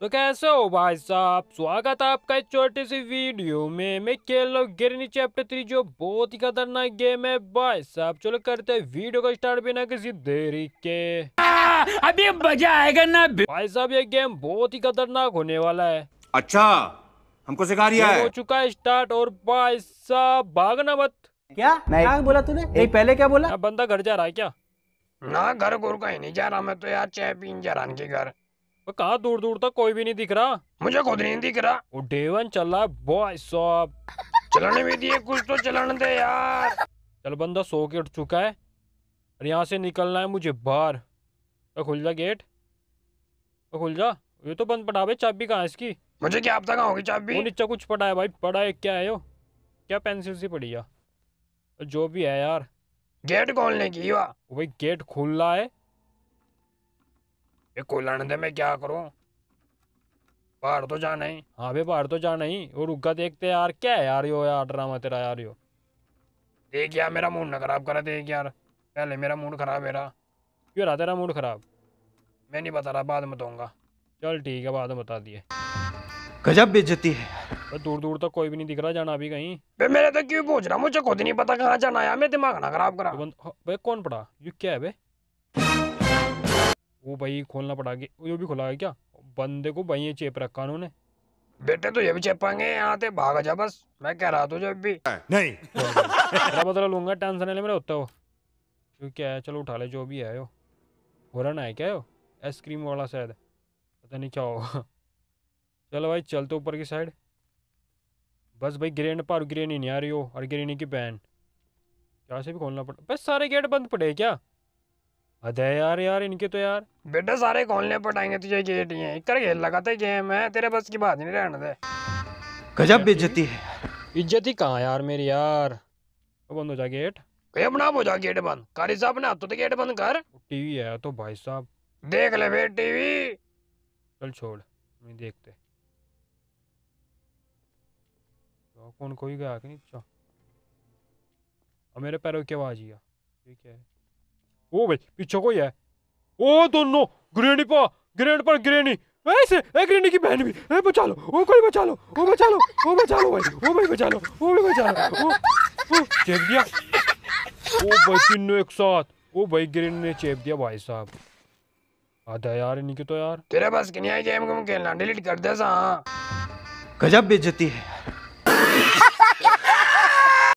तो कैसे हो भाई साहब स्वागत है आपका एक छोटे सी वीडियो में मैं खेल रहा हूँ गिरनी चैप्टर थ्री जो बहुत ही खतरनाक गेम है भाई साहब चलो करते हैं वीडियो को स्टार्ट बिना किसी देरी के अभी मजा आएगा ना भाई साहब ये गेम बहुत ही खतरनाक होने वाला है अच्छा हमको सिखा रही है हो चुका है स्टार्ट और भाई साहब भागना मत क्या क्या बोला तूने नहीं पहले क्या बोला बंदा घर जा रहा है क्या ना घर घर कहीं नहीं जा रहा मैं तो यार चाय चैपिन जा रहा घर कहा दूर दूर तक कोई भी नहीं दिख रहा मुझे खुद नहीं दिख रहा वो डेवन चल रहा है चलाने भी दिए कुछ तो चलाने दे यार चल बंदा सो के उठ चुका है और यहाँ से निकलना है मुझे बाहर तो खुल जा गेट तो खुल जा ये तो बंद पटा भाई चाबी कहाँ इसकी मुझे क्या आप तक होगी चाबी नीचे कुछ पड़ा है भाई पड़ा है क्या है यो क्या पेंसिल सी पड़ी तो जो भी है यार गेट खोलने की वाह भाई गेट खुल रहा है ये कुलंडे में क्या करूं पहाड़ तो जाना ही हाँ भाई पहाड़ तो जाना ही और रुका देखते यार क्या है यार यो यार ड्रामा तेरा यार यो देख यार मेरा मूड ना खराब करा देख यार पहले मेरा मूड खराब है क्यों रहा तेरा मूड खराब मैं नहीं बता रहा बाद में बताऊंगा चल ठीक है बाद में बता दिए गजब बेचती है तो दूर दूर तक तो कोई भी नहीं दिख रहा जाना अभी कहीं बे मेरे तो क्यों पूछ रहा मुझे खुद नहीं पता कहाँ जाना है मैं दिमाग ना खराब करा तो हाँ, भाई कौन पड़ा ये क्या है बे वो भाई खोलना पड़ा कि वो भी खुला है क्या बंदे को भाई ये चेप रखा उन्होंने बेटे तो भी चेपांगे यहाँ से भाग जा बस मैं कह रहा था भी नहीं बदला मतलब लूंगा टेंशन ले मेरा होता हो तो क्या है चलो उठा ले जो भी है वो होरन है क्या हो आइसक्रीम वाला शायद पता नहीं क्या होगा चलो भाई चलते तो ऊपर की साइड बस भाई ग्रेन पर ग्रेन ही नहीं आ रही हो और ग्रेनी की बैन क्या से भी खोलना पड़ा बस सारे गेट बंद पड़े क्या अदे यार यार इनके तो यार बेटा सारे खोलने पटाएंगे तुझे गेट ये कर खेल लगाते गेम है तेरे बस की बात नहीं रहने दे गजब बेइज्जती है इज्जत ही कहां यार मेरी यार बंद हो जा गेट कहीं अपना हो जा गेट बंद कारी साहब ने तो गेट बंद कर टीवी है तो भाई साहब देख ले बे टीवी चल छोड़ नहीं देखते तो कौन कोई गया कि नहीं अच्छा मेरे पैरों की आवाज ही है ठीक है ओ भाई पीछे कोई है ओ दोनों ग्रेणी पा ग्रेण पर ग्रेणी ऐसे ए ग्रेणी की बहन भी ए बचा लो ओ कोई बचा लो ओ बचा लो ओ बचा लो भाई ओ भाई बचा लो ओ भी बचा लो ओ ओ चेप दिया ओ भाई तीनों एक साथ ओ भाई ग्रेणी ने चेप दिया भाई साहब आधा यार इनके तो यार तेरे पास कि आई गेम गेम खेलना डिलीट कर दे सा गजब बेइज्जती है